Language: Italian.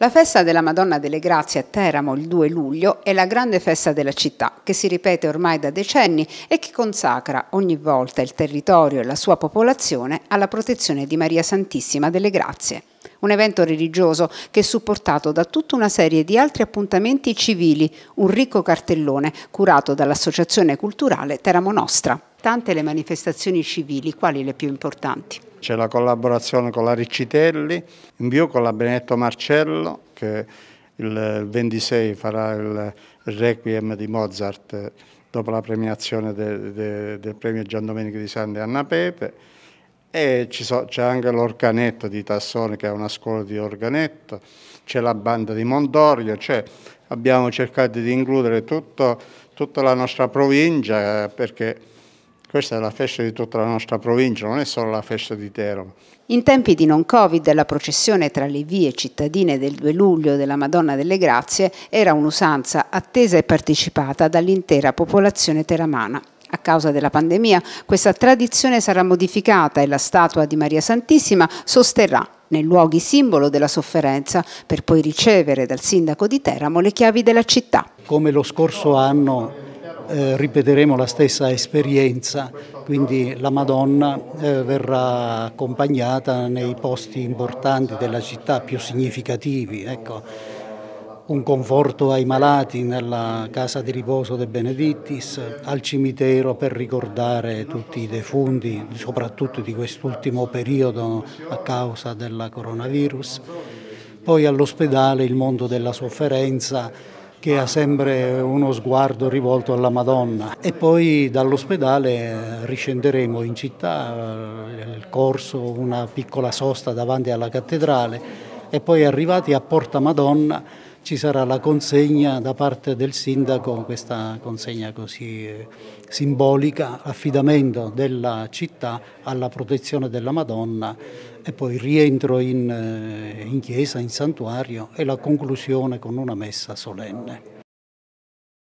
La festa della Madonna delle Grazie a Teramo il 2 luglio è la grande festa della città che si ripete ormai da decenni e che consacra ogni volta il territorio e la sua popolazione alla protezione di Maria Santissima delle Grazie. Un evento religioso che è supportato da tutta una serie di altri appuntamenti civili, un ricco cartellone curato dall'Associazione Culturale Teramo Nostra. Tante le manifestazioni civili, quali le più importanti? c'è la collaborazione con la Riccitelli, in più con la Benetto Marcello che il 26 farà il requiem di Mozart dopo la premiazione de, de, del premio Gian Domenico di Sante Anna Pepe e so, c'è anche l'organetto di Tassone che è una scuola di organetto, c'è la banda di Mondorio, cioè abbiamo cercato di includere tutto, tutta la nostra provincia eh, perché questa è la festa di tutta la nostra provincia, non è solo la festa di Teramo. In tempi di non Covid la processione tra le vie cittadine del 2 luglio della Madonna delle Grazie era un'usanza attesa e partecipata dall'intera popolazione teramana. A causa della pandemia questa tradizione sarà modificata e la statua di Maria Santissima sosterrà nei luoghi simbolo della sofferenza per poi ricevere dal sindaco di Teramo le chiavi della città. Come lo scorso anno eh, ripeteremo la stessa esperienza, quindi la Madonna eh, verrà accompagnata nei posti importanti della città, più significativi. Ecco. Un conforto ai malati nella casa di riposo dei Benedittis, al cimitero per ricordare tutti i defunti, soprattutto di quest'ultimo periodo a causa del coronavirus. Poi all'ospedale il mondo della sofferenza che ha sempre uno sguardo rivolto alla Madonna. E poi dall'ospedale riscenderemo in città, il corso, una piccola sosta davanti alla cattedrale e poi arrivati a Porta Madonna ci sarà la consegna da parte del sindaco, questa consegna così eh, simbolica, affidamento della città alla protezione della Madonna e poi il rientro in, eh, in chiesa, in santuario e la conclusione con una messa solenne.